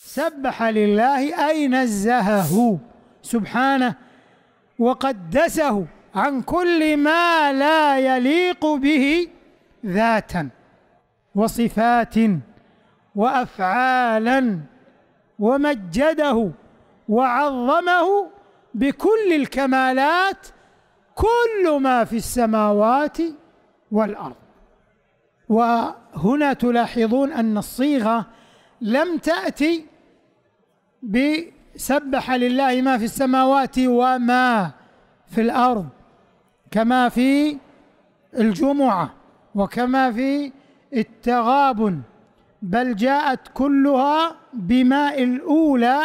سبح لله أي نزهه سبحانه وقدسه عن كل ما لا يليق به ذاتا وصفات وافعالا ومجده وعظمه بكل الكمالات كل ما في السماوات والارض وهنا تلاحظون ان الصيغه لم تأتي بسبح لله ما في السماوات وما في الأرض كما في الجمعة وكما في التغابن بل جاءت كلها بماء الأولى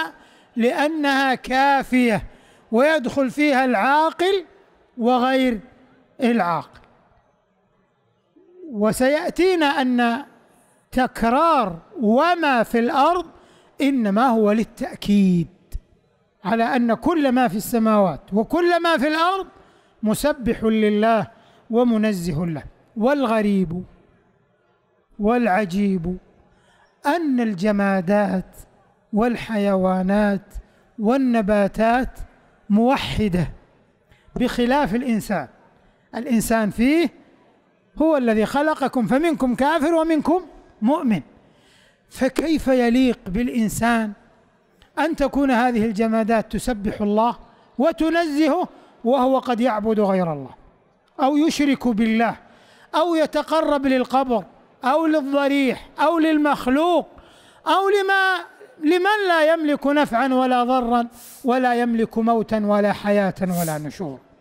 لأنها كافية ويدخل فيها العاقل وغير العاقل وسيأتينا أن تكرار وما في الارض انما هو للتاكيد على ان كل ما في السماوات وكل ما في الارض مسبح لله ومنزه له والغريب والعجيب ان الجمادات والحيوانات والنباتات موحده بخلاف الانسان الانسان فيه هو الذي خلقكم فمنكم كافر ومنكم مؤمن فكيف يليق بالإنسان أن تكون هذه الجمادات تسبح الله وتنزهه وهو قد يعبد غير الله أو يشرك بالله أو يتقرب للقبر أو للضريح أو للمخلوق أو لما لمن لا يملك نفعا ولا ضرا ولا يملك موتا ولا حياة ولا نشور